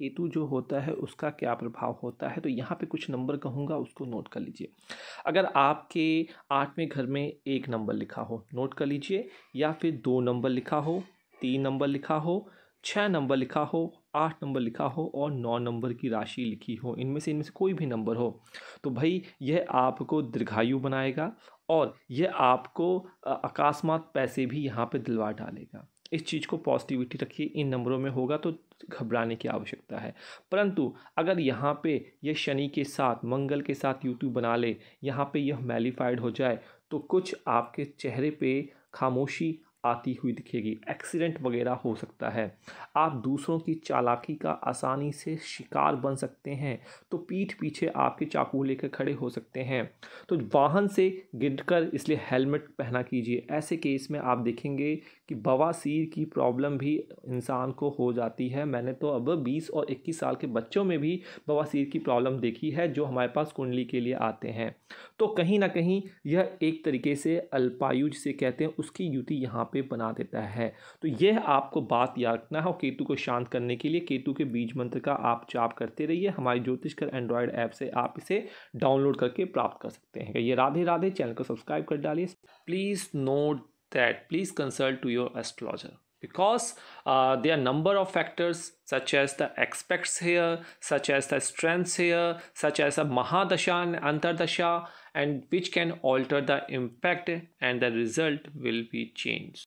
केतु जो होता है उसका क्या प्रभाव होता है तो यहाँ पे कुछ नंबर कहूँगा उसको नोट कर लीजिए अगर आपके आठवें घर में एक नंबर लिखा हो नोट कर लीजिए या फिर दो नंबर लिखा हो तीन नंबर लिखा हो छः नंबर लिखा हो आठ नंबर लिखा हो और नौ नंबर की राशि लिखी हो इनमें से इनमें से कोई भी नंबर हो तो भाई यह आपको दीर्घायु बनाएगा और यह आपको अकस्मात पैसे भी यहाँ पे दिलवा डालेगा इस चीज़ को पॉजिटिविटी रखिए इन नंबरों में होगा तो घबराने की आवश्यकता है परंतु अगर यहाँ पे यह शनि के साथ मंगल के साथ यूट्यूब बना ले यहाँ पे यह मेलीफाइड हो जाए तो कुछ आपके चेहरे पे खामोशी आती हुई दिखेगी एक्सीडेंट वगैरह हो सकता है आप दूसरों की चालाकी का आसानी से शिकार बन सकते हैं तो पीठ पीछे आपके चाकू लेकर खड़े हो सकते हैं तो वाहन से गिरकर इसलिए हेलमेट पहना कीजिए ऐसे केस में आप देखेंगे कि बवासीर की प्रॉब्लम भी इंसान को हो जाती है मैंने तो अब 20 और 21 साल के बच्चों में भी बवासीर की प्रॉब्लम देखी है जो हमारे पास कुंडली के लिए आते हैं तो कहीं ना कहीं यह एक तरीके से अल्पायुज से कहते हैं उसकी युति यहाँ पे बना देता है तो यह आपको बात याद रखना है और केतु को शांत करने के लिए केतु के बीज मंत्र का आप जाप करते रहिए हमारी ज्योतिष कर एंड्रॉयड ऐप से आप इसे डाउनलोड करके प्राप्त कर सकते हैं ये राधे राधे चैनल को सब्सक्राइब कर डालिए please note that please consult to your astrologer because uh, there are number of factors such as the aspects here such as the strengths here such as a mahadasha and antardasha and which can alter the impact and the result will be changed